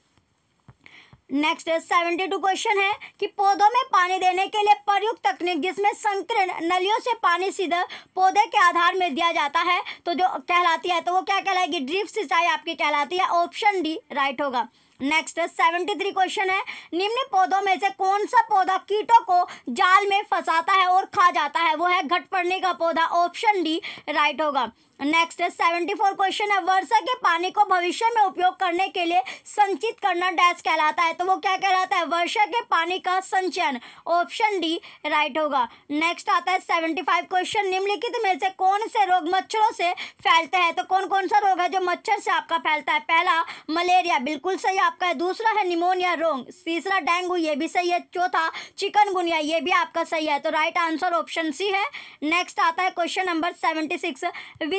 नेक्स्ट सेवेंटी टू क्वेश्चन है कि पौधों में पानी देने के लिए प्रयुक्त तकनीक जिसमें संकीर्ण नलियों से पानी सीधा पौधे के आधार में दिया जाता है तो जो कहलाती है तो वो क्या कहलाएगी ड्रिप सिंचाई आपकी कहलाती है ऑप्शन डी राइट होगा नेक्स्ट सेवेंटी थ्री क्वेश्चन है निम्न पौधों में से कौन सा पौधा कीटों को जाल में फंसाता है और खा जाता है वो है घट पड़ने का पौधा ऑप्शन डी राइट होगा नेक्स्ट है सेवेंटी फोर क्वेश्चन है वर्षा के पानी को भविष्य में उपयोग करने के लिए संचित करना डैश कहलाता है तो वो क्या कहलाता है वर्षा के पानी का संचयन ऑप्शन डी राइट होगा नेक्स्ट आता है सेवेंटी फाइव क्वेश्चन निम्नलिखित में से कौन से रोग मच्छरों से फैलते हैं तो कौन कौन सा रोग है जो मच्छर से आपका फैलता है पहला मलेरिया बिल्कुल सही आपका है दूसरा है निमोनिया रोग तीसरा डेंगू ये भी सही है चौथा चिकनगुनिया ये भी आपका सही है तो राइट आंसर ऑप्शन सी है नेक्स्ट आता है क्वेश्चन नंबर सेवेंटी सिक्स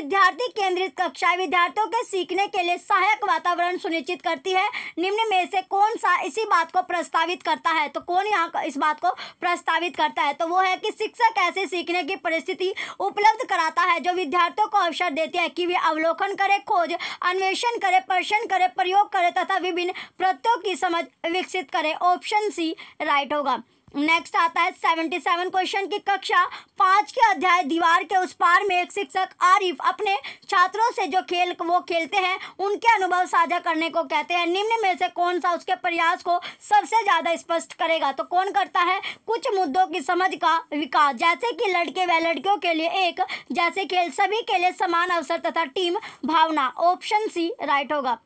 विद्यार्थी केंद्रित कक्षा विद्यार्थियों के सीखने के लिए सहायक वातावरण सुनिश्चित करती है निम्न में से कौन सा इसी बात को प्रस्तावित करता है तो कौन यहाँ इस बात को प्रस्तावित करता है तो वो है कि शिक्षक ऐसे सीखने की परिस्थिति उपलब्ध कराता है जो विद्यार्थियों को अवसर देती है कि वे अवलोकन करें खोज अन्वेषण करें प्रश्न करें प्रयोग करें तथा विभिन्न प्रत्यो की समझ विकसित करें ऑप्शन सी राइट होगा नेक्स्ट आता है सेवेंटी सेवन क्वेश्चन की कक्षा पाँच के अध्याय दीवार के उस पार में एक शिक्षक आरिफ अपने छात्रों से जो खेल वो खेलते हैं उनके अनुभव साझा करने को कहते हैं निम्न में से कौन सा उसके प्रयास को सबसे ज़्यादा स्पष्ट करेगा तो कौन करता है कुछ मुद्दों की समझ का विकास जैसे कि लड़के व लड़कियों के लिए एक जैसे खेल सभी के लिए समान अवसर तथा टीम भावना ऑप्शन सी राइट होगा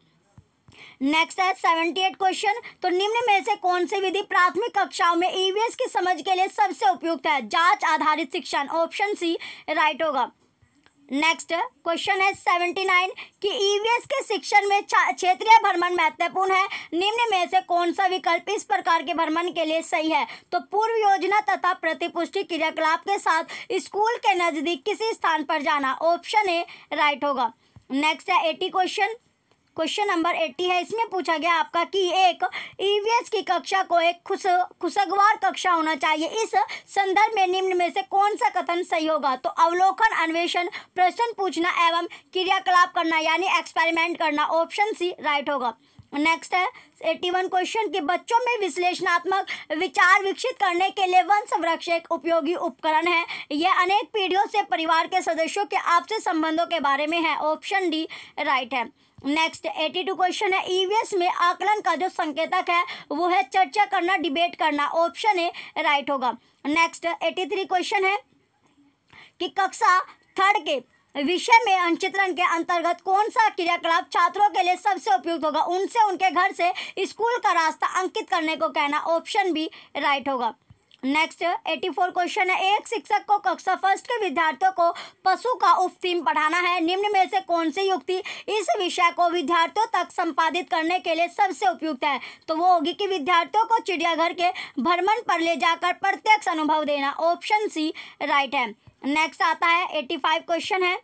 नेक्स्ट है सेवेंटी एट क्वेश्चन तो निम्न में से कौन सी विधि प्राथमिक कक्षाओं में ईवीएस e की समझ के लिए सबसे उपयुक्त है जांच आधारित शिक्षण ऑप्शन सी राइट होगा नेक्स्ट क्वेश्चन है सेवेंटी नाइन की ईवीएस के शिक्षण में क्षेत्रीय भ्रमण महत्वपूर्ण है निम्न में से कौन सा विकल्प इस प्रकार के भ्रमण के लिए सही है तो पूर्व योजना तथा प्रतिपुष्टि क्रियाकलाप के साथ स्कूल के नजदीक किसी स्थान पर जाना ऑप्शन ए राइट होगा नेक्स्ट है eighty question question number eighty है इसमें पूछा गया आपका कि एक ईवीएस e की कक्षा को एक खुश खुशगवार कक्षा होना चाहिए इस संदर्भ में निम्न में से कौन सा कथन सही होगा तो अवलोकन अन्वेषण प्रश्न पूछना एवं क्रियाकलाप करना यानी एक्सपेरिमेंट करना ऑप्शन सी राइट होगा नेक्स्ट है एट्टी वन क्वेश्चन कि बच्चों में विश्लेषणात्मक विचार विकसित करने के लिए वंश वृक्ष एक उपयोगी उपकरण है यह अनेक पीढ़ियों से परिवार के सदस्यों के आपसी संबंधों के बारे में है ऑप्शन डी राइट है नेक्स्ट एटी टू क्वेश्चन है ईवीएस e में आकलन का जो संकेतक है वो है चर्चा करना डिबेट करना ऑप्शन ए राइट होगा नेक्स्ट एटी थ्री क्वेश्चन है कि कक्षा थर्ड के विषय में अंचित्रण के अंतर्गत कौन सा क्रियाकलाप छात्रों के लिए सबसे उपयुक्त होगा उनसे उनके घर से स्कूल का रास्ता अंकित करने को कहना ऑप्शन बी राइट होगा नेक्स्ट 84 क्वेश्चन है एक शिक्षक को कक्षा फर्स्ट के विद्यार्थियों को पशु का उप थीम पढ़ाना है निम्न में से कौन सी युक्ति इस विषय को विद्यार्थियों तक संपादित करने के लिए सबसे उपयुक्त है तो वो होगी कि विद्यार्थियों को चिड़ियाघर के भ्रमण पर ले जाकर प्रत्यक्ष अनुभव देना ऑप्शन सी राइट है नेक्स्ट आता है 85 क्वेश्चन है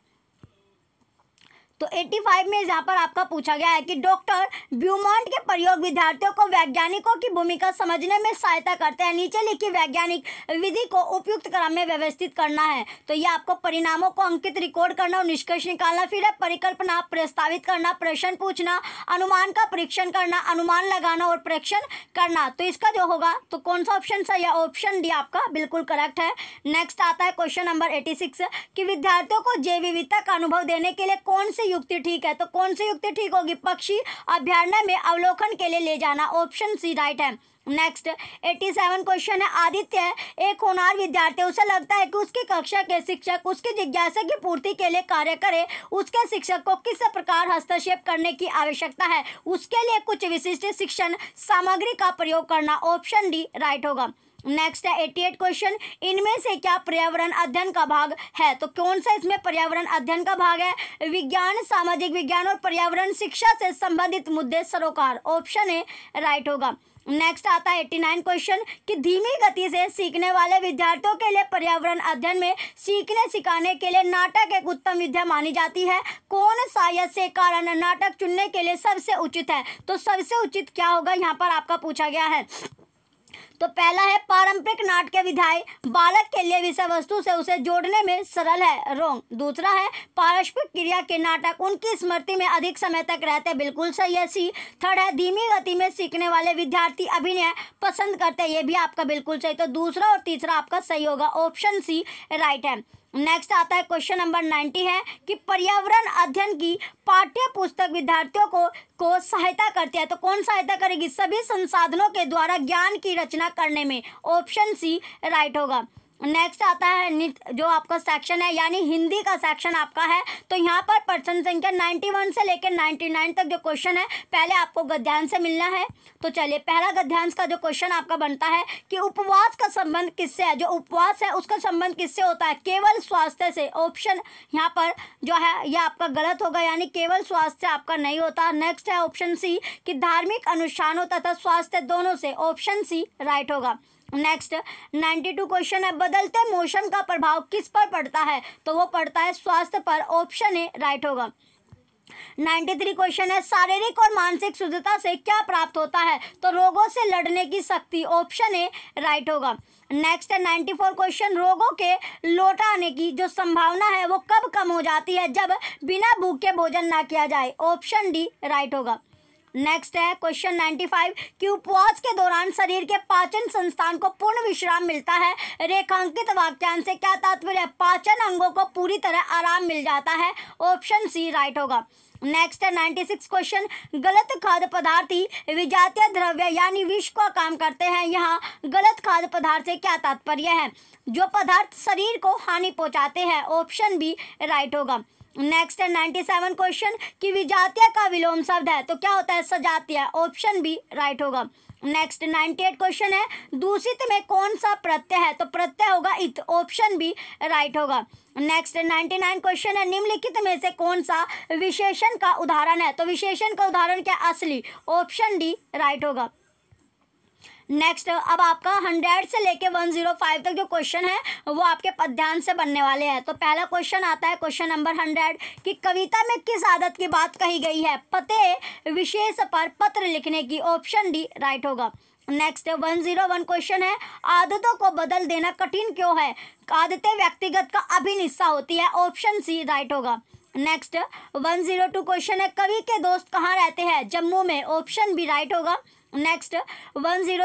तो 85 में यहाँ पर आपका पूछा गया है कि डॉक्टर ब्यूमॉन्ट के प्रयोग विद्यार्थियों को वैज्ञानिकों की भूमिका समझने में सहायता करते हैं नीचे लिखी वैज्ञानिक विधि को उपयुक्त क्रम में व्यवस्थित करना है तो यह आपको परिणामों को अंकित रिकॉर्ड करना और निष्कर्ष निकालना फिर है परिकल्पना प्रस्तावित करना प्रश्न पूछना अनुमान का परीक्षण करना अनुमान लगाना और परीक्षण करना तो इसका जो होगा तो कौन सा ऑप्शन सही है ऑप्शन डी आपका बिल्कुल करेक्ट है नेक्स्ट आता है क्वेश्चन नंबर एटी सिक्स कि विद्यार्थियों को जैव विविधता का अनुभव देने के लिए कौन सी युक्ति ठीक है तो कौन सी युक्ति ठीक होगी पक्षी अभ्यारण्य में अवलोकन के लिए ले जाना ऑप्शन सी राइट है नेक्स्ट एट्टी सेवन क्वेश्चन है आदित्य एक होनार विद्यार्थी उसे लगता है कि उसकी कक्षा के शिक्षक उसकी जिज्ञासा की पूर्ति के लिए कार्य करे उसके शिक्षक को किस प्रकार हस्तक्षेप करने की आवश्यकता है उसके लिए कुछ विशिष्ट शिक्षण सामग्री का प्रयोग करना ऑप्शन डी राइट होगा नेक्स्ट है एट्टी एट क्वेश्चन इनमें से क्या पर्यावरण अध्ययन का भाग है तो कौन सा इसमें पर्यावरण अध्ययन का भाग है विज्ञान सामाजिक विज्ञान और पर्यावरण शिक्षा से संबंधित मुद्दे सरोकार ऑप्शन ए राइट होगा नेक्स्ट आता है एट्टी नाइन क्वेश्चन कि धीमी गति से सीखने वाले विद्यार्थियों के लिए पर्यावरण अध्ययन में सीखने सिखाने के लिए नाटक एक उत्तम विद्या मानी जाती है कौन सायद से कारण नाटक चुनने के लिए सबसे उचित है तो सबसे उचित क्या होगा यहाँ पर आपका पूछा गया है तो पहला है पारंपरिक नाटक विधाएं बालक के लिए विषय वस्तु से उसे जोड़ने में सरल है रोंग दूसरा है पारस्परिक क्रिया के नाटक उनकी स्मृति में अधिक समय तक रहते बिल्कुल सही है सी थर्ड है धीमी गति में सीखने वाले विद्यार्थी अभिनय पसंद करते ये भी आपका बिल्कुल सही तो दूसरा और तीसरा आपका सही होगा ऑप्शन सी राइट है नेक्स्ट आता है क्वेश्चन नंबर नाइन्टी है कि पर्यावरण अध्ययन की पाठ्य पुस्तक विद्यार्थियों को को सहायता करती है तो कौन सहायता करेगी सभी संसाधनों के द्वारा ज्ञान की रचना करने में ऑप्शन सी राइट होगा नेक्स्ट आता है जो आपका सेक्शन है यानी हिंदी का सेक्शन आपका है तो यहाँ पर पर्सन संख्या नाइन्टी वन से लेकर नाइन्टी नाइन तक जो क्वेश्चन है पहले आपको गद्यांश से मिलना है तो चलिए पहला गद्यांश का जो क्वेश्चन आपका बनता है कि उपवास का संबंध किससे है जो उपवास है उसका संबंध किससे होता है केवल स्वास्थ्य से ऑप्शन यहाँ पर जो है यह आपका गलत होगा यानी केवल स्वास्थ्य आपका नहीं होता नेक्स्ट है ऑप्शन सी कि धार्मिक अनुष्ठानों तथा स्वास्थ्य दोनों से ऑप्शन सी राइट होगा नेक्स्ट नाइन्टी टू क्वेश्चन है बदलते मोशन का प्रभाव किस पर पड़ता है तो वो पड़ता है स्वास्थ्य पर ऑप्शन ए राइट होगा नाइन्टी थ्री क्वेश्चन है शारीरिक और मानसिक शुद्धता से क्या प्राप्त होता है तो रोगों से लड़ने की शक्ति ऑप्शन ए राइट होगा नेक्स्ट है नाइन्टी फोर क्वेश्चन रोगों के आने की जो संभावना है वो कब कम हो जाती है जब बिना भूख के भोजन ना किया जाए ऑप्शन डी राइट होगा नेक्स्ट है क्वेश्चन फाइव की उपवास के दौरान शरीर के पाचन संस्थान को पूर्ण विश्राम मिलता है रेखांकित वाक्यांश से क्या तात्पर्य है पाचन अंगों को पूरी तरह आराम मिल जाता है ऑप्शन सी राइट होगा नेक्स्ट है नाइन्टी सिक्स क्वेश्चन गलत खाद्य पदार्थ ही विजातीय द्रव्य यानी विष का काम करते हैं यहाँ गलत खाद्य पदार्थ से क्या तात्पर्य है जो पदार्थ शरीर को हानि पहुँचाते हैं ऑप्शन बी राइट होगा नेक्स्ट है नाइन्टी सेवन क्वेश्चन कि विजातीय का विलोम शब्द है तो क्या होता है सजातीय ऑप्शन बी राइट होगा नेक्स्ट नाइन्टी एट क्वेश्चन है दूषित में कौन सा प्रत्यय है तो प्रत्यय होगा इत ऑप्शन बी राइट होगा नेक्स्ट नाइन्टी नाइन क्वेश्चन है निम्नलिखित में से कौन सा विशेषण का उदाहरण है तो विशेषण का उदाहरण क्या असली ऑप्शन डी राइट होगा नेक्स्ट अब आपका हंड्रेड से लेके वन जीरो फाइव तक जो क्वेश्चन है वो आपके पद्यांश से बनने वाले हैं तो पहला क्वेश्चन आता है क्वेश्चन नंबर हंड्रेड कि कविता में किस आदत की बात कही गई है पते विशेष पर पत्र लिखने की ऑप्शन डी राइट होगा next one zero one question है आदतों को बदल देना कठिन क्यों है आदतें व्यक्तिगत का अभिन्न हिस्सा होती है ऑप्शन सी राइट होगा next one zero two question है कवि के दोस्त कहाँ रहते हैं जम्मू में ऑप्शन बी राइट होगा नेक्स्ट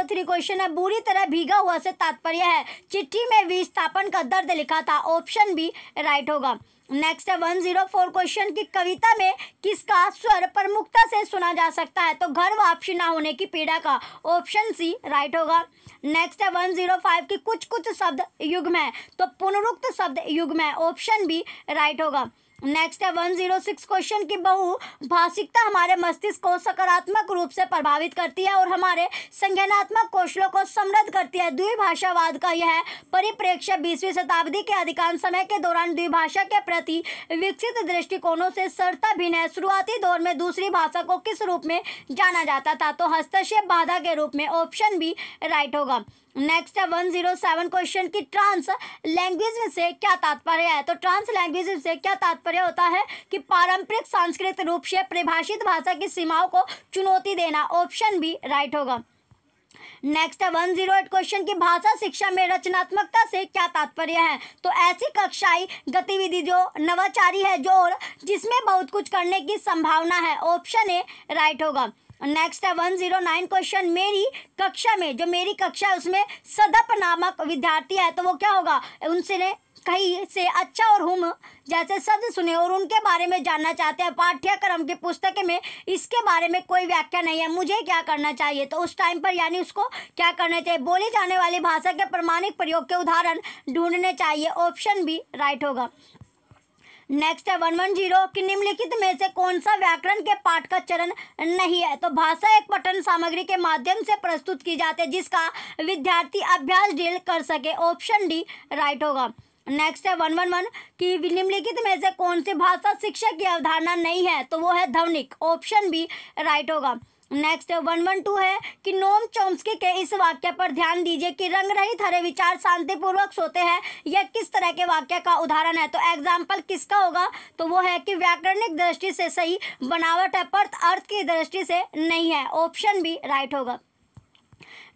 थ्री क्वेश्चन है बुरी तरह भीगा हुआ से तात्पर्य है चिट्ठी में विस्थापन का दर्द लिखा था ऑप्शन बी राइट होगा नेक्स्ट है वन जीरो फोर क्वेश्चन की कविता में किसका स्वर प्रमुखता से सुना जा सकता है तो घर वापसी ना होने की पीड़ा का ऑप्शन सी राइट होगा नेक्स्ट है वन जीरो फाइव की कुछ कुछ शब्द युग में तो पुनरुक्त शब्द युग्म है ऑप्शन बी राइट होगा नेक्स्ट है वन जीरो सिक्स क्वेश्चन की बहुभाषिकता हमारे मस्तिष्क को सकारात्मक रूप से प्रभावित करती है और हमारे संज्ञानात्मक कौशलों को समृद्ध करती है द्विभाषावाद का यह परिप्रेक्ष्य बीसवीं शताब्दी के अधिकांश समय के दौरान द्विभाषा के प्रति विकसित दृष्टिकोणों से सरता भिन्न है शुरुआती दौर में दूसरी भाषा को किस रूप में जाना जाता था तो हस्तक्षेप बाधा के रूप में ऑप्शन भी राइट होगा नेक्स्ट है वन जीरो सेवन क्वेश्चन की ट्रांस लैंग्वेज से क्या तात्पर्य है तो ट्रांस लैंग्वेज से क्या तात्पर्य तात्पर्य होता है कि पारंपरिक सांस्कृतिक रूप से परिभाषित भाषा की सीमाओं को चुनौती देना ऑप्शन भी राइट होगा नेक्स्ट है वन जीरो एट क्वेश्चन की भाषा शिक्षा में रचनात्मकता से क्या तात्पर्य है तो ऐसी कक्षाई गतिविधि जो नवाचारी है जो और जिसमें बहुत कुछ करने की संभावना है ऑप्शन ए राइट होगा नेक्स्ट है वन जीरो नाइन क्वेश्चन मेरी कक्षा में जो मेरी कक्षा है उसमें सदप नामक विद्यार्थी है तो वो क्या होगा उनसे कहीं से अच्छा और हुम जैसे शब्द सुने और उनके बारे में जानना चाहते हैं पाठ्यक्रम की पुस्तक में इसके बारे में कोई व्याख्या नहीं है मुझे क्या करना चाहिए तो उस टाइम पर यानी उसको क्या करना चाहिए बोली जाने वाली भाषा के प्रमाणिक प्रयोग के उदाहरण ढूंढने चाहिए ऑप्शन भी राइट होगा नेक्स्ट है वन वन जीरो कि निम्नलिखित में से कौन सा व्याकरण के पाठ का चरण नहीं है तो भाषा एक पठन सामग्री के माध्यम से प्रस्तुत की जाती है जिसका विद्यार्थी अभ्यास डील कर सके ऑप्शन डी राइट होगा नेक्स्ट है वन वन वन की निम्नलिखित में से कौन सी भाषा शिक्षा की अवधारणा नहीं है तो वो है ध्वनिक ऑप्शन भी राइट होगा नेक्स्ट वन वन टू है कि नोम चोम्स्की के इस वाक्य पर ध्यान दीजिए कि रंग रहित हरे विचार शांतिपूर्वक सोते हैं यह किस तरह के वाक्य का उदाहरण है तो एग्जाम्पल किसका होगा तो वो है कि व्याकरणिक दृष्टि से सही बनावट है पर अर्थ की दृष्टि से नहीं है ऑप्शन भी राइट होगा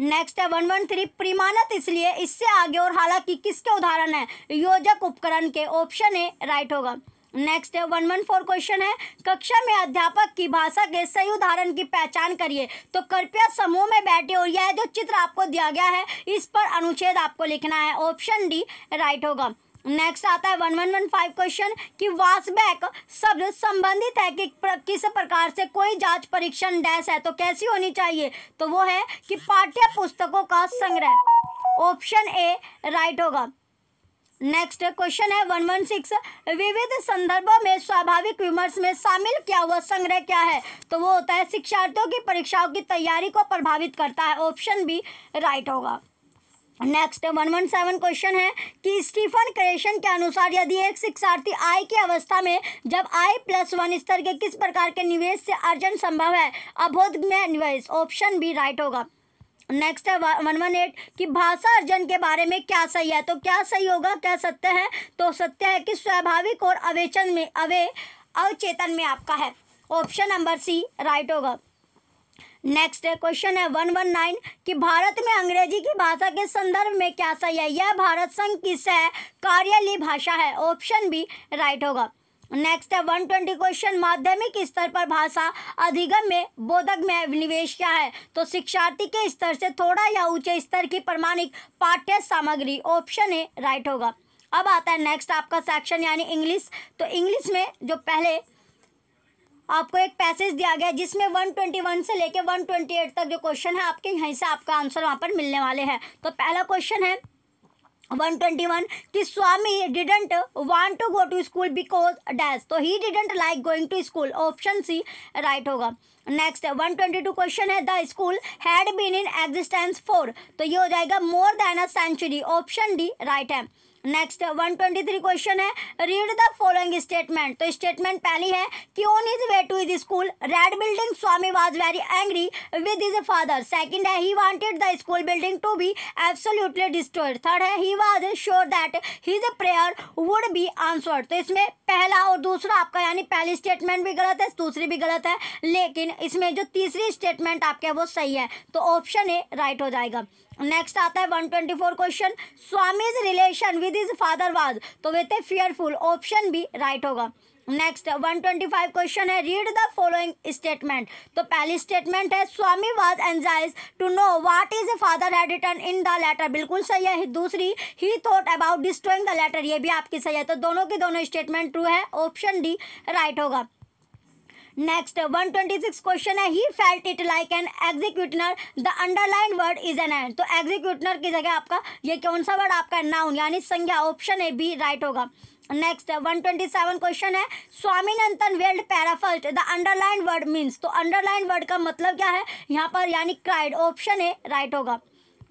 नेक्स्ट है वन वन थ्री प्रीमानत इसलिए इससे आगे और हालांकि किसके उदाहरण है योजक उपकरण के ऑप्शन ए राइट होगा नेक्स्ट है वन वन फोर क्वेश्चन है कक्षा में अध्यापक की भाषा के सही उदाहरण की पहचान करिए तो कृपया समूह में बैठे और यह जो चित्र आपको दिया गया है इस पर अनुच्छेद आपको लिखना है ऑप्शन डी राइट होगा नेक्स्ट आता है one one one five question कि वासबैक शब्द संबंधित है कि किस प्रकार से कोई जांच परीक्षण डैश है तो कैसी होनी चाहिए तो वो है कि पाठ्य पुस्तकों का संग्रह ऑप्शन ए राइट होगा नेक्स्ट क्वेश्चन है वन वन सिक्स विविध संदर्भों में स्वाभाविक विमर्श में शामिल किया हुआ संग्रह क्या है तो वो होता है शिक्षार्थियों की परीक्षाओं की तैयारी को प्रभावित करता है ऑप्शन बी राइट होगा next one one seven question है कि स्टीफन क्रेशन के अनुसार यदि एक शिक्षार्थी आय की अवस्था में जब आय प्लस वन स्तर के किस प्रकार के निवेश से अर्जन संभव है अबोध में निवेश ऑप्शन भी राइट होगा नेक्स्ट है वन वन एट कि भाषा अर्जन के बारे में क्या सही है तो क्या सही होगा क्या सत्य है तो सत्य है कि स्वाभाविक और अवेचन में अवे अवचेतन में आपका है ऑप्शन नंबर सी राइट होगा नेक्स्ट क्वेश्चन है वन वन नाइन कि भारत में अंग्रेजी की भाषा के संदर्भ में क्या सही है यह भारत संघ की सह कार्यालय भाषा है ऑप्शन बी राइट होगा नेक्स्ट है वन ट्वेंटी क्वेश्चन माध्यमिक स्तर पर भाषा अधिगम में बोधक में निवेश क्या है तो शिक्षार्थी के स्तर से थोड़ा या ऊंचे स्तर की प्रमाणिक पाठ्य सामग्री ऑप्शन ए राइट होगा अब आता है नेक्स्ट आपका सेक्शन यानी इंग्लिश तो इंग्लिश में जो पहले आपको एक पैसेज दिया गया जिसमें वन ट्वेंटी वन से लेके एट तक जो क्वेश्चन है आपके यहीं से आपका आंसर वहाँ पर मिलने वाले हैं तो पहला क्वेश्चन है वन ट्वेंटी वन कि Swami didn't want to go to school because dash तो he didn't like going to school option C right होगा next one twenty two question है the school had been in existence for तो ये हो जाएगा more than a century option D right है next one twenty three question है read the following statement तो statement पहली है कि on his way to his school red building Swami was very angry with his father second है he wanted the school building to be absolutely destroyed third है he was sure that his prayer would be answered तो इसमें पहला और दूसरा आपका यानी पहली स्टेटमेंट भी गलत है दूसरी भी गलत है लेकिन इसमें जो तीसरी स्टेटमेंट आपके वो सही है तो ऑप्शन ए राइट हो जाएगा नेक्स्ट आता है 124 question Swami's relation with his father was तो वे थे फियरफुल ऑप्शन भी राइट होगा नेक्स्ट 125 क्वेश्चन है रीड द फॉलोइंग स्टेटमेंट तो पहली स्टेटमेंट है Swami was anxious to know what his father had written in the letter बिल्कुल सही है दूसरी he thought about destroying the letter ये भी आपकी सही है तो दोनों की दोनों स्टेटमेंट ट्रू है ऑप्शन डी राइट होगा नेक्स्ट 126 क्वेश्चन है he felt it like an executioner the underlined word is an and तो एग्जीक्यूटनर की जगह आपका ये कौन सा वर्ड आपका नाउन यानी संज्ञा ऑप्शन ए बी राइट होगा नेक्स्ट 127 क्वेश्चन है Swaminathan wailed pitifully the underlined word means तो अंडरलाइन वर्ड का मतलब क्या है यहाँ पर यानी क्राइड ऑप्शन ए राइट होगा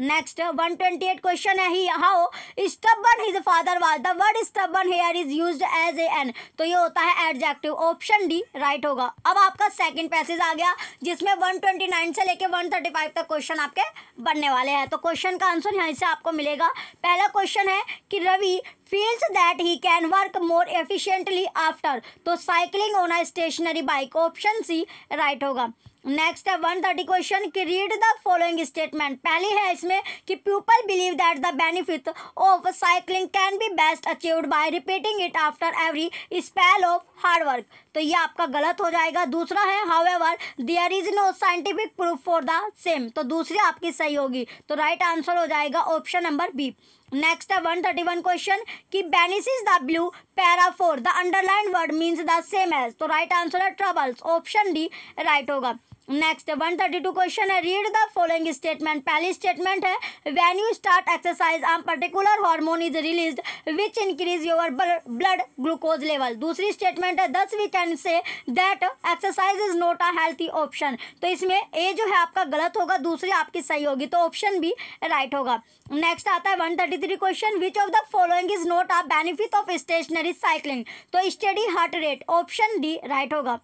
नेक्स्ट uh, 128 क्वेश्चन है he how stubborn his father was the word stubborn here is use as a an तो ये होता है एडजेक्टिव ऑप्शन डी राइट होगा अब आपका सेकंड पैसेज आ गया जिसमें 129 से लेके 135 तक क्वेश्चन आपके बनने वाले हैं तो क्वेश्चन का आंसर यहाँ से आपको मिलेगा पहला क्वेश्चन है कि Ravi feels that he can work more efficiently after तो cycling on a stationary bike option C right होगा नेक्स्ट है वन थर्टी क्वेश्चन की रीड द फॉलोइंग स्टेटमेंट पहली है इसमें कि people believe that the benefit of cycling can be best achieved by repeating it after every spell of hard work तो ये आपका गलत हो जाएगा दूसरा है however there is no scientific proof for the same तो दूसरी आपकी सही होगी तो राइट right आंसर हो जाएगा ऑप्शन नंबर बी नेक्स्ट है वन थर्टी वन क्वेश्चन कि is the blue para four the underlined word means the same as तो राइट आंसर है ट्रबल्स ऑप्शन डी राइट होगा next one thirty two question है read the following statement पहली statement है when you start exercise a particular hormone is release which increase your blood glucose level दूसरी statement है thus we can say that exercise is not a healthy option तो इसमें ए जो है आपका गलत होगा दूसरी आपकी सही होगी तो ऑप्शन भी राइट होगा नेक्स्ट आता है one thirty three question which of the following is not a benefit of stationary cycling तो steady heart rate option D right होगा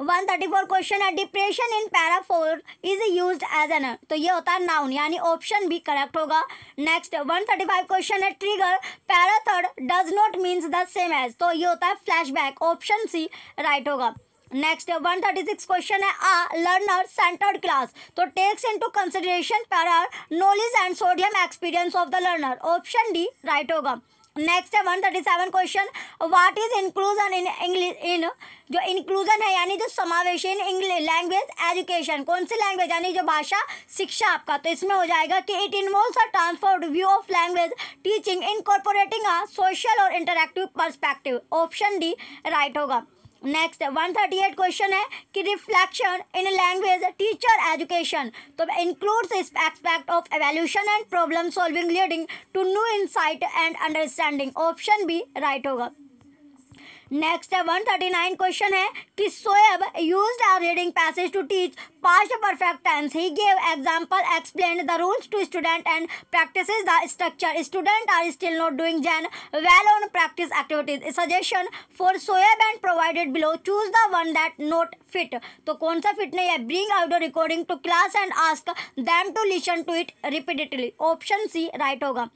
134 क्वेश्चन है depression in para four is use as an तो ये होता है noun यानी option B correct होगा next 135 question है trigger para third does not means the same as तो ये होता है फ्लैशबैक ऑप्शन सी राइट होगा next one thirty six question है आ लर्नर सेंटर्ड क्लास तो takes into consideration prior knowledge and sodium experience of the learner option D right होगा next है one thirty seven question what is inclusion in English इन जो inclusion है यानी जो समावेश इन इंग्लिश लैंग्वेज एजुकेशन कौन सी लैंग्वेज यानी जो भाषा शिक्षा आपका तो इसमें हो जाएगा कि it involve a transfer view of language teaching incorporating a social और interactive perspective option D right होगा next one thirty eight question है कि reflection in language teacher education तो includes expect of evaluation and problem solving leading to new insight and understanding option भी right होगा next है one thirty nine question है कि Shoaib use a reading passage to teach past perfect tense he gave example explain the rules to student and practice the structure student are still not doing then well on practice activities suggestion for Shoaib and provided below choose the one that not fit तो कौन सा fit नहीं है bring out recording to class and ask them to listen to it repeatedly option C right होगा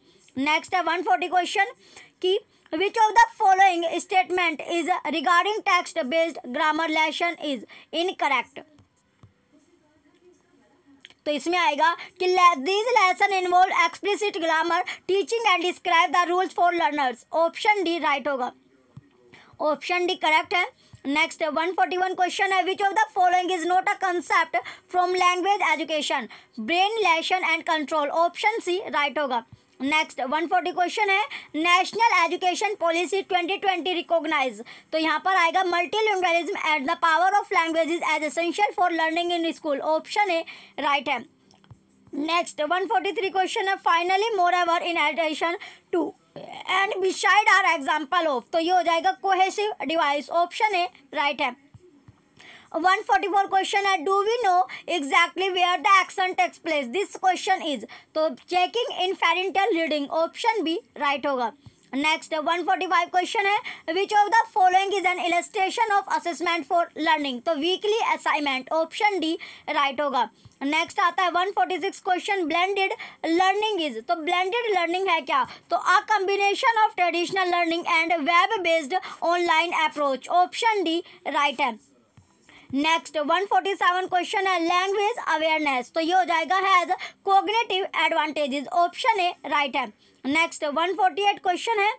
next है one forty question की which of the following statement is regarding text based grammar lesson is incorrect तो इसमें आएगा कि this lesson involve explicit grammar teaching and describe the rules for learners option D right होगा option D correct है next 141 question है which of the following is not a concept from language education brain lesson and control option C right होगा next 140 question है national education policy 2020 recognise तो यहाँ पर आएगा multilingualism at the power of languages as essential for learning in school option A right है next 143 question है finally moreover in addition to and beside are example of तो ये हो जाएगा कोहेसिव डिवाइस ऑप्शन है right है one forty four question है do we know exactly where the action takes place this question is तो checking in parental reading option B right होगा next one forty five question है which of the following is N illustration of assessment for learning तो weekly assignment option D right होगा next आता है one forty six question blended learning is तो blended learning है क्या तो a combination of traditional learning and web based online approach option D right है next 147 question है लैंग्वेज अवेयरनेस तो ये हो जाएगा has cognitive advantages option A right है नेक्स्ट 148 क्वेश्चन है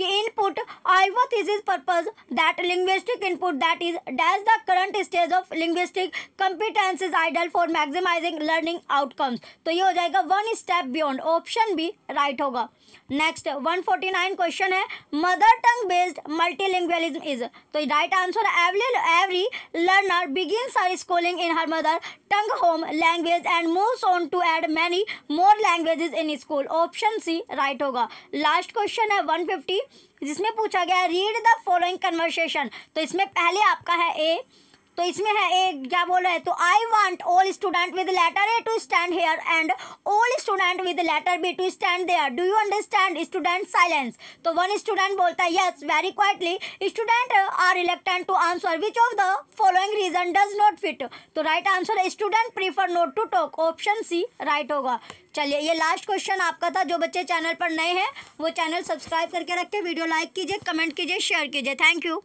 कि input I th is is purpose that linguistic input that is that's the current stage of linguistic competence is ideal for maximizing learning outcomes तो ये हो जाएगा one step beyond option भी right होगा next 149 question है mother tongue based multilingualism is तो right answer every every learner begin our schooling in her mother tongue home language and moves on to add many more languages in school option C right होगा last question है 150 fifty जिसमें पूछा गया read the following conversation तो इसमें पहले आपका है ए तो इसमें है एक क्या बोला है तो I want all student with letter A to stand here and all student with letter B to stand there do you understand student silence तो वन स्टूडेंट बोलता है yes very quietly student are reluctant to answer which of the following reason does not fit तो right answer student prefer not to talk option C right होगा चलिए ये last question आपका था जो बच्चे चैनल पर नए हैं वो चैनल सब्सक्राइब करके रखें वीडियो लाइक कीजिए कमेंट कीजिए शेयर कीजिए थैंक यू